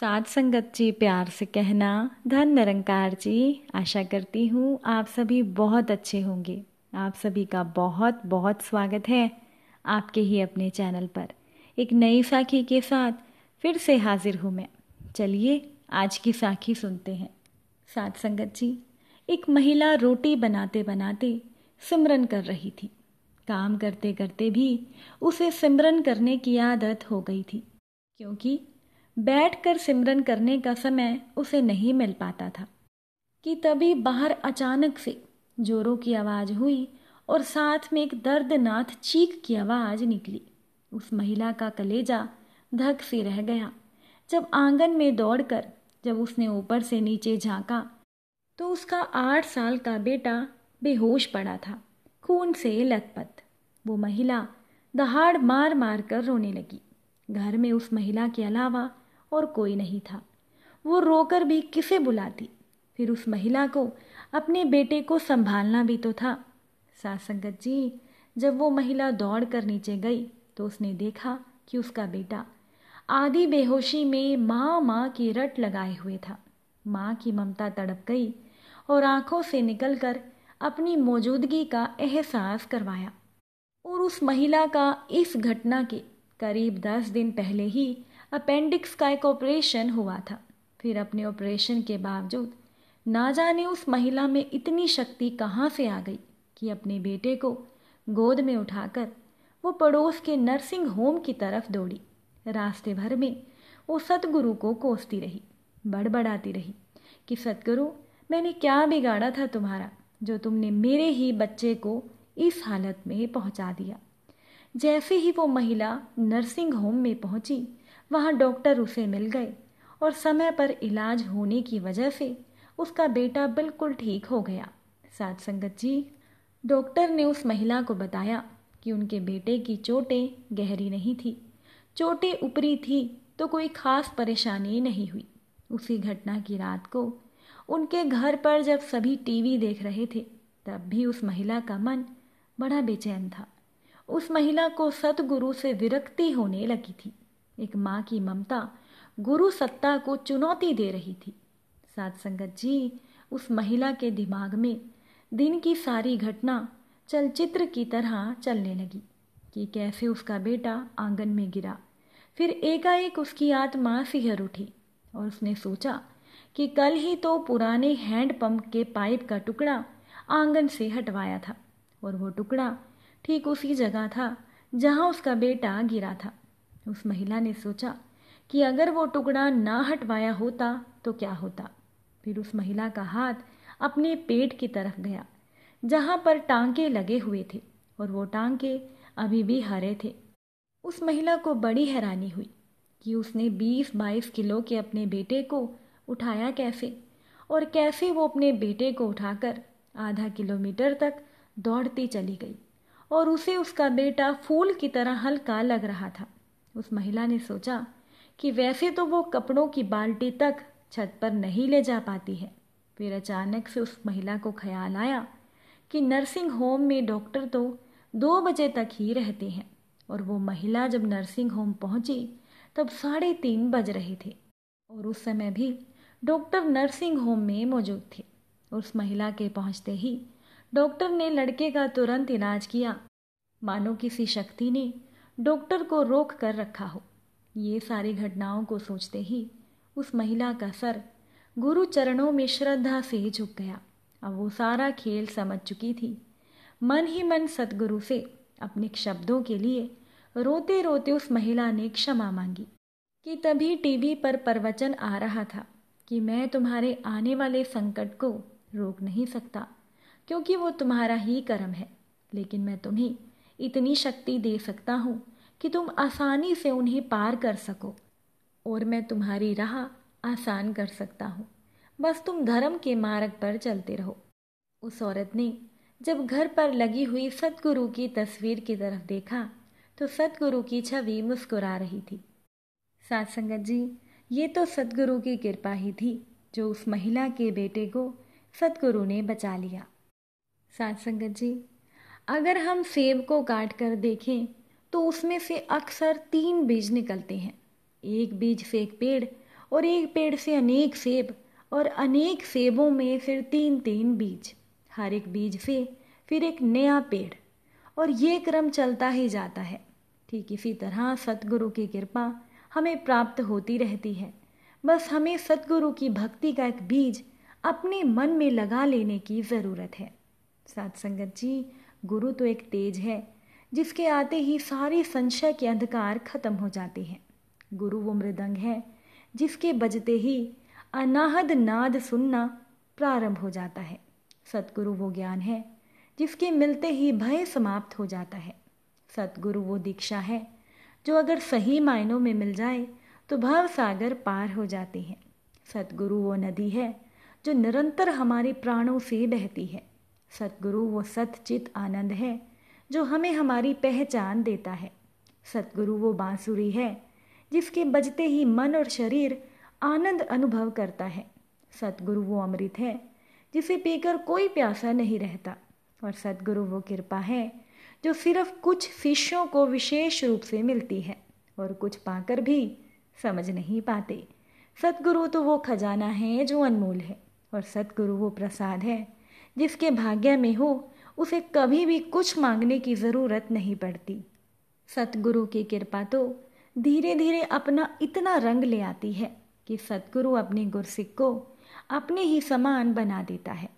साध संगत जी प्यार से कहना धन निरंकार जी आशा करती हूँ आप सभी बहुत अच्छे होंगे आप सभी का बहुत बहुत स्वागत है आपके ही अपने चैनल पर एक नई साखी के साथ फिर से हाजिर हूँ मैं चलिए आज की साखी सुनते हैं साध संगत जी एक महिला रोटी बनाते बनाते सिमरन कर रही थी काम करते करते भी उसे सिमरन करने की आदत हो गई थी क्योंकि बैठकर सिमरन करने का समय उसे नहीं मिल पाता था कि तभी बाहर अचानक से जोरों की आवाज़ हुई और साथ में एक दर्दनाथ चीख की आवाज़ निकली उस महिला का कलेजा धक से रह गया जब आंगन में दौड़कर जब उसने ऊपर से नीचे झांका तो उसका आठ साल का बेटा बेहोश पड़ा था खून से लथपथ वो महिला दहाड़ मार मार कर रोने लगी घर में उस महिला के अलावा और कोई नहीं था वो रोकर भी किसे बुलाती फिर उस महिला को अपने बेटे को संभालना भी तो था सासंगत जी जब वो महिला दौड़ कर नीचे गई तो उसने देखा कि उसका बेटा आधी बेहोशी में माँ माँ की रट लगाए हुए था माँ की ममता तड़प गई और आंखों से निकलकर अपनी मौजूदगी का एहसास करवाया और उस महिला का इस घटना के करीब दस दिन पहले ही अपेंडिक्स का एक ऑपरेशन हुआ था फिर अपने ऑपरेशन के बावजूद ना जाने उस महिला में इतनी शक्ति कहाँ से आ गई कि अपने बेटे को गोद में उठाकर वो पड़ोस के नर्सिंग होम की तरफ दौड़ी रास्ते भर में वो सतगुरु को कोसती रही बड़बड़ाती रही कि सतगुरु मैंने क्या बिगाड़ा था तुम्हारा जो तुमने मेरे ही बच्चे को इस हालत में पहुंचा दिया जैसे ही वो महिला नर्सिंग होम में पहुंची वहाँ डॉक्टर उसे मिल गए और समय पर इलाज होने की वजह से उसका बेटा बिल्कुल ठीक हो गया सात संगत जी डॉक्टर ने उस महिला को बताया कि उनके बेटे की चोटें गहरी नहीं थी चोटें ऊपरी थी तो कोई खास परेशानी नहीं हुई उसी घटना की रात को उनके घर पर जब सभी टीवी देख रहे थे तब भी उस महिला का मन बड़ा बेचैन था उस महिला को सतगुरु से विरक्ति होने लगी थी एक माँ की ममता गुरु सत्ता को चुनौती दे रही थी सात संगत जी उस महिला के दिमाग में दिन की सारी घटना चलचित्र की तरह चलने लगी कि कैसे उसका बेटा आंगन में गिरा फिर एकाएक उसकी आत्मा सिहर उठी और उसने सोचा कि कल ही तो पुराने हैंडपंप के पाइप का टुकड़ा आंगन से हटवाया था और वो टुकड़ा ठीक उसी जगह था जहाँ उसका बेटा गिरा था उस महिला ने सोचा कि अगर वो टुकड़ा ना हटवाया होता तो क्या होता फिर उस महिला का हाथ अपने पेट की तरफ गया जहाँ पर टांके लगे हुए थे और वो टांके अभी भी हरे थे उस महिला को बड़ी हैरानी हुई कि उसने 20-22 किलो के अपने बेटे को उठाया कैसे और कैसे वो अपने बेटे को उठाकर आधा किलोमीटर तक दौड़ती चली गई और उसे उसका बेटा फूल की तरह हल्का लग रहा था उस महिला ने सोचा कि वैसे तो वो कपड़ों की बाल्टी तक छत पर नहीं ले जा पाती है फिर अचानक से उस महिला को ख्याल आया कि नर्सिंग होम में डॉक्टर तो दो बजे तक ही रहते हैं और वो महिला जब नर्सिंग होम पहुंची तब साढ़े तीन बज रहे थे और उस समय भी डॉक्टर नर्सिंग होम में मौजूद थे उस महिला के पहुंचते ही डॉक्टर ने लड़के का तुरंत इलाज किया मानो किसी शक्ति ने डॉक्टर को रोक कर रखा हो ये सारी घटनाओं को सोचते ही उस महिला का सर गुरु चरणों में श्रद्धा से झुक गया अब वो सारा खेल समझ चुकी थी मन ही मन सतगुरु से अपने शब्दों के लिए रोते रोते उस महिला ने क्षमा मांगी कि तभी टीवी पर प्रवचन आ रहा था कि मैं तुम्हारे आने वाले संकट को रोक नहीं सकता क्योंकि वो तुम्हारा ही कर्म है लेकिन मैं तुम्हें इतनी शक्ति दे सकता हूँ कि तुम आसानी से उन्हें पार कर सको और मैं तुम्हारी राह आसान कर सकता हूँ बस तुम धर्म के मार्ग पर चलते रहो उस औरत ने जब घर पर लगी हुई सतगुरु की तस्वीर की तरफ देखा तो सतगुरु की छवि मुस्कुरा रही थी सात संगत जी ये तो सतगुरु की कृपा ही थी जो उस महिला के बेटे को सतगुरु ने बचा लिया सात संगत जी अगर हम सेब को काट कर देखें तो उसमें से अक्सर तीन बीज निकलते हैं एक बीज से एक पेड़ और एक पेड़ से अनेक सेब और अनेक सेबों में फिर तीन तीन बीज हर एक बीज से फिर एक नया पेड़ और ये क्रम चलता ही जाता है ठीक इसी तरह सतगुरु की कृपा हमें प्राप्त होती रहती है बस हमें सतगुरु की भक्ति का एक बीज अपने मन में लगा लेने की ज़रूरत है सात संगत जी गुरु तो एक तेज है जिसके आते ही सारे संशय के अंधकार खत्म हो जाते हैं गुरु वो मृदंग है जिसके बजते ही अनाहद नाद सुनना प्रारंभ हो जाता है सतगुरु वो ज्ञान है जिसके मिलते ही भय समाप्त हो जाता है सतगुरु वो दीक्षा है जो अगर सही मायनों में मिल जाए तो भव सागर पार हो जाते हैं सतगुरु वो नदी है जो निरंतर हमारे प्राणों से बहती है सतगुरु वो सतचित आनंद है जो हमें हमारी पहचान देता है सतगुरु वो बांसुरी है जिसके बजते ही मन और शरीर आनंद अनुभव करता है सतगुरु वो अमृत है जिसे पीकर कोई प्यासा नहीं रहता और सतगुरु वो कृपा है जो सिर्फ कुछ शिष्यों को विशेष रूप से मिलती है और कुछ पाकर भी समझ नहीं पाते सतगुरु तो वो खजाना है जो अनमोल है और सतगुरु वो प्रसाद है जिसके भाग्य में हो उसे कभी भी कुछ मांगने की ज़रूरत नहीं पड़ती सतगुरु की कृपा तो धीरे धीरे अपना इतना रंग ले आती है कि सतगुरु अपने गुरसिक को अपने ही समान बना देता है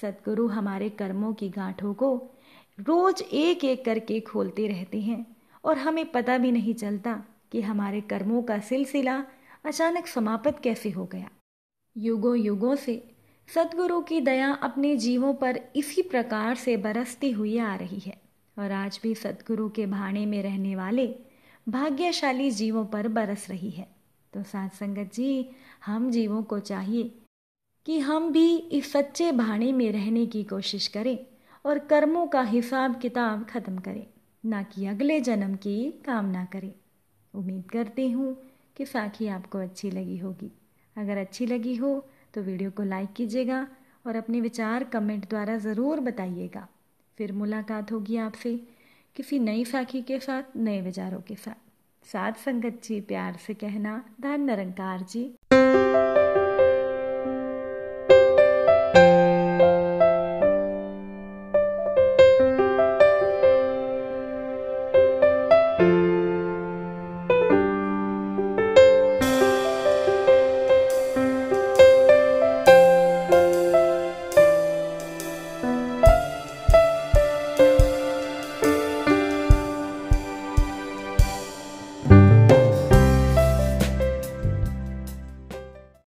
सतगुरु हमारे कर्मों की गांठों को रोज एक एक करके खोलते रहते हैं और हमें पता भी नहीं चलता कि हमारे कर्मों का सिलसिला अचानक समाप्त कैसे हो गया युगों युगों से सदगुरु की दया अपने जीवों पर इसी प्रकार से बरसती हुई आ रही है और आज भी सदगुरु के भाणे में रहने वाले भाग्यशाली जीवों पर बरस रही है तो सात संगत जी हम जीवों को चाहिए कि हम भी इस सच्चे भाणे में रहने की कोशिश करें और कर्मों का हिसाब किताब खत्म करें ना कि अगले जन्म की कामना करें उम्मीद करती हूँ कि साखी आपको अच्छी लगी होगी अगर अच्छी लगी हो तो वीडियो को लाइक कीजिएगा और अपने विचार कमेंट द्वारा ज़रूर बताइएगा फिर मुलाकात होगी आपसे किसी नई साखी के साथ नए विचारों के साथ साथ संगत जी प्यार से कहना धन निरंकार जी